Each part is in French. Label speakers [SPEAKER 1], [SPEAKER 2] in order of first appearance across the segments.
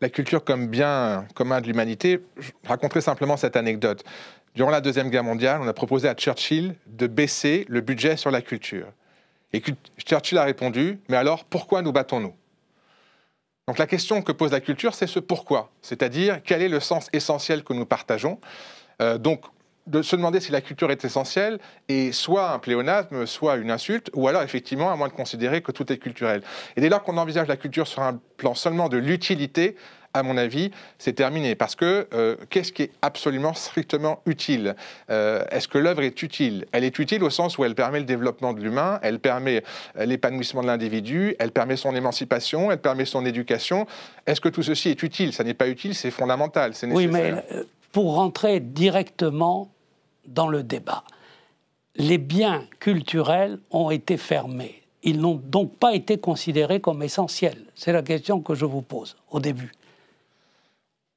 [SPEAKER 1] la culture comme bien commun de l'humanité, je raconterai simplement cette anecdote. Durant la Deuxième Guerre mondiale, on a proposé à Churchill de baisser le budget sur la culture. Et Churchill a répondu, mais alors pourquoi nous battons-nous Donc la question que pose la culture, c'est ce pourquoi, c'est-à-dire quel est le sens essentiel que nous partageons. Euh, de se demander si la culture est essentielle et soit un pléonasme, soit une insulte, ou alors effectivement, à moins de considérer que tout est culturel. Et dès lors qu'on envisage la culture sur un plan seulement de l'utilité, à mon avis, c'est terminé. Parce que euh, qu'est-ce qui est absolument strictement utile euh, Est-ce que l'œuvre est utile Elle est utile au sens où elle permet le développement de l'humain, elle permet euh, l'épanouissement de l'individu, elle permet son émancipation, elle permet son éducation. Est-ce que tout ceci est utile Ça n'est pas utile, c'est fondamental, c'est nécessaire
[SPEAKER 2] pour rentrer directement dans le débat. Les biens culturels ont été fermés. Ils n'ont donc pas été considérés comme essentiels. C'est la question que je vous pose au début.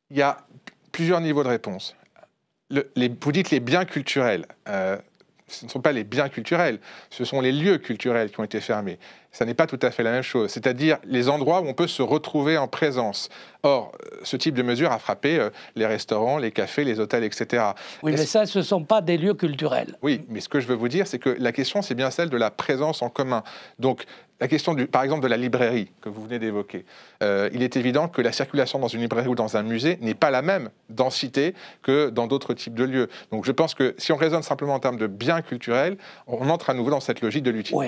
[SPEAKER 1] Il y a plusieurs niveaux de réponse. les, vous dites les biens culturels. Euh, ce ne sont pas les biens culturels, ce sont les lieux culturels qui ont été fermés. Ça n'est pas tout à fait la même chose, c'est-à-dire les endroits où on peut se retrouver en présence. Or, ce type de mesure a frappé euh, les restaurants, les cafés, les hôtels, etc. Oui, mais ça, ce ne sont pas des lieux culturels. Oui, mais ce que je veux vous dire, c'est que la question, c'est bien celle de la présence en commun. Donc, la question, du, par exemple, de la librairie que vous venez d'évoquer. Euh, il est évident que la circulation dans une librairie ou dans un musée n'est pas la même densité que dans d'autres types de lieux. Donc je pense que si on raisonne simplement en termes de biens culturels, on entre à nouveau dans cette logique de l'utilisation.